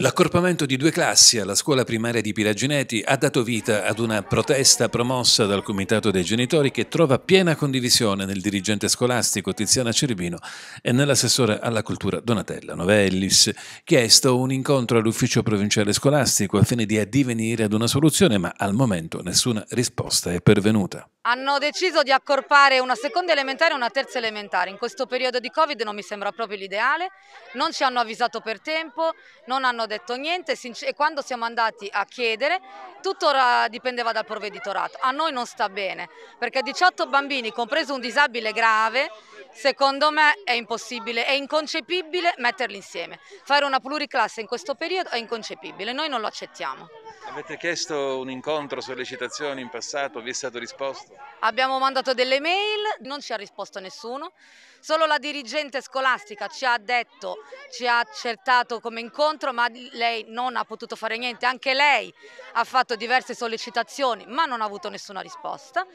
L'accorpamento di due classi alla scuola primaria di Piragineti ha dato vita ad una protesta promossa dal Comitato dei Genitori che trova piena condivisione nel dirigente scolastico Tiziana Cerbino e nell'assessore alla cultura Donatella Novellis, chiesto un incontro all'ufficio provinciale scolastico a fine di addivenire ad una soluzione, ma al momento nessuna risposta è pervenuta. Hanno deciso di accorpare una seconda elementare e una terza elementare. In questo periodo di Covid non mi sembra proprio l'ideale, non ci hanno avvisato per tempo, non hanno detto niente e quando siamo andati a chiedere tutto dipendeva dal provveditorato. A noi non sta bene perché 18 bambini, compreso un disabile grave, secondo me è impossibile, è inconcepibile metterli insieme. Fare una pluriclasse in questo periodo è inconcepibile, noi non lo accettiamo. Avete chiesto un incontro, sollecitazioni in passato, vi è stato risposto? Abbiamo mandato delle mail, non ci ha risposto nessuno, solo la dirigente scolastica ci ha detto, ci ha accertato come incontro, ma lei non ha potuto fare niente, anche lei ha fatto diverse sollecitazioni, ma non ha avuto nessuna risposta.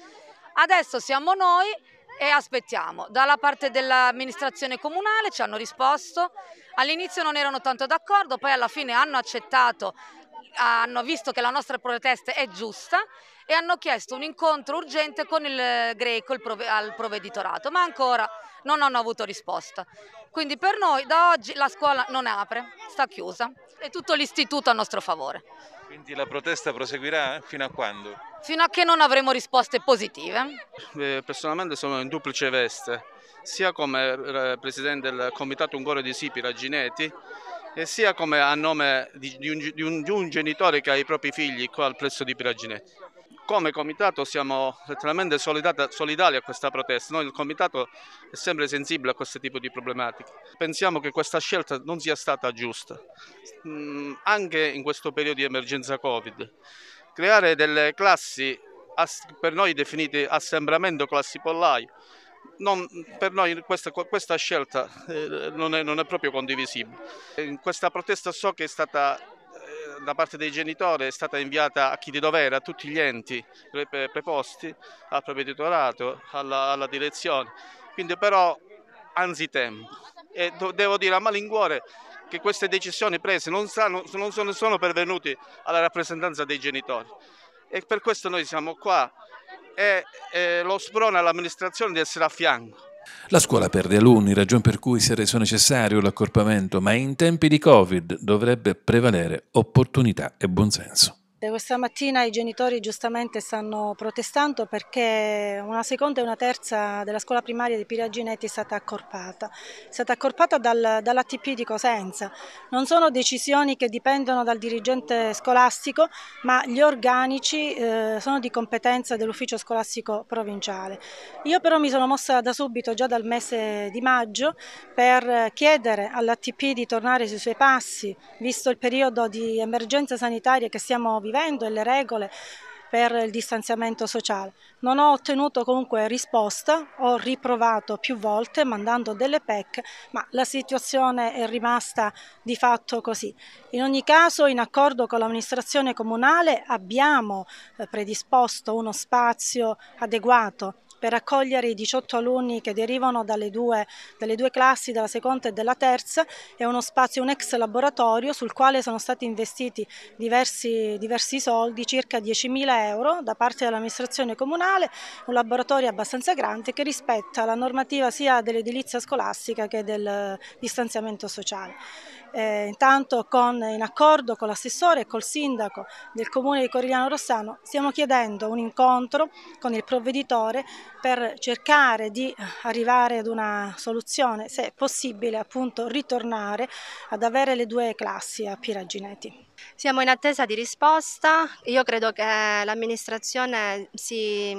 Adesso siamo noi e aspettiamo. Dalla parte dell'amministrazione comunale ci hanno risposto, all'inizio non erano tanto d'accordo, poi alla fine hanno accettato hanno visto che la nostra protesta è giusta e hanno chiesto un incontro urgente con il eh, greco il prove, al provveditorato, ma ancora non hanno avuto risposta. Quindi per noi da oggi la scuola non apre, sta chiusa e tutto l'istituto a nostro favore. Quindi la protesta proseguirà eh? fino a quando? Fino a che non avremo risposte positive. Eh, personalmente sono in duplice veste, sia come eh, presidente del comitato Ungoro di Sipira Gineti, e sia come a nome di, di, un, di, un, di un, genitore che ha i propri figli qua al plesso di Piraginetti. Come comitato siamo letteralmente solidali a questa protesta, noi il comitato è sempre sensibile a questo tipo di problematiche. Pensiamo che questa scelta non sia stata giusta, mm, anche in questo periodo di emergenza Covid. Creare delle classi per noi definite assembramento classi pollaio non, per noi questa, questa scelta eh, non, è, non, è, proprio condivisibile. In questa protesta so che è stata eh, da parte dei genitori è stata inviata a chi di dovere, a tutti gli enti preposti, al provveditorato, alla, alla direzione, quindi però anzitempo. E do, devo dire a malincuore che queste decisioni prese non, sanno, non sono, sono pervenute alla rappresentanza dei genitori e per questo noi siamo qua e, e lo sprona all'amministrazione di essere a fianco. La scuola perde alunni, ragion per cui si è reso necessario l'accorpamento, ma in tempi di Covid dovrebbe prevalere opportunità e buonsenso. Questa mattina i genitori giustamente stanno protestando perché una seconda e una terza della scuola primaria di Piraginetti è stata accorpata. È stata accorpata dal, dall'ATP di Cosenza. Non sono decisioni che dipendono dal dirigente scolastico, ma gli organici eh, sono di competenza dell'ufficio scolastico provinciale. Io però mi sono mossa da subito, già dal mese di maggio, per chiedere all'ATP di tornare sui suoi passi, visto il periodo di emergenza sanitaria che stiamo vivendo vivendo e le regole per il distanziamento sociale. Non ho ottenuto comunque risposta, ho riprovato più volte mandando delle PEC, ma la situazione è rimasta di fatto così. In ogni caso, in accordo con l'amministrazione comunale, abbiamo eh, predisposto uno spazio adeguato per accogliere i 18 alunni che derivano dalle due, dalle due classi, dalla seconda e dalla terza, è uno spazio, un ex laboratorio sul quale sono stati investiti diversi, diversi soldi, circa 10.000 euro da parte dell'amministrazione comunale, un laboratorio abbastanza grande che rispetta la normativa sia dell'edilizia scolastica che del distanziamento sociale. Eh, intanto con, in accordo con l'assessore e col sindaco del comune di Corigliano Rossano stiamo chiedendo un incontro con il provveditore per cercare di arrivare ad una soluzione, se possibile appunto ritornare ad avere le due classi a Piraginetti. Siamo in attesa di risposta, io credo che l'amministrazione si,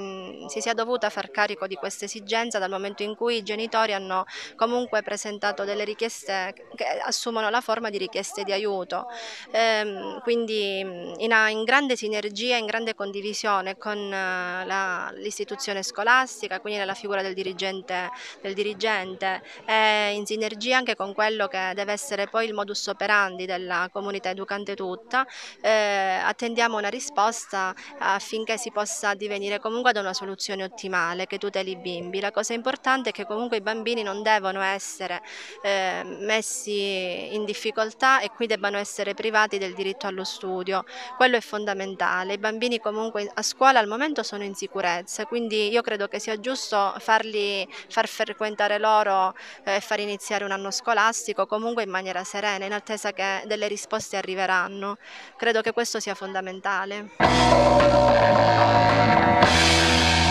si, sia dovuta far carico di questa esigenza dal momento in cui i genitori hanno comunque presentato delle richieste che assumono la forma di richieste di aiuto, ehm, quindi in, in, grande sinergia, in grande condivisione con eh, l'istituzione scolastica, quindi nella figura del dirigente, del dirigente in sinergia anche con quello che deve essere poi il modus operandi della comunità educante tutta tutta, eh, attendiamo una risposta affinché si possa divenire comunque ad una soluzione ottimale che tuteli i bimbi. La cosa importante è che comunque i bambini non devono essere eh, messi in difficoltà e qui debbano essere privati del diritto allo studio, quello è fondamentale. I bambini comunque a scuola al momento sono in sicurezza, quindi io credo che sia giusto farli, far frequentare loro e eh, far iniziare un anno scolastico comunque in maniera serena, in attesa che delle risposte arriveranno fanno. Credo che questo sia fondamentale.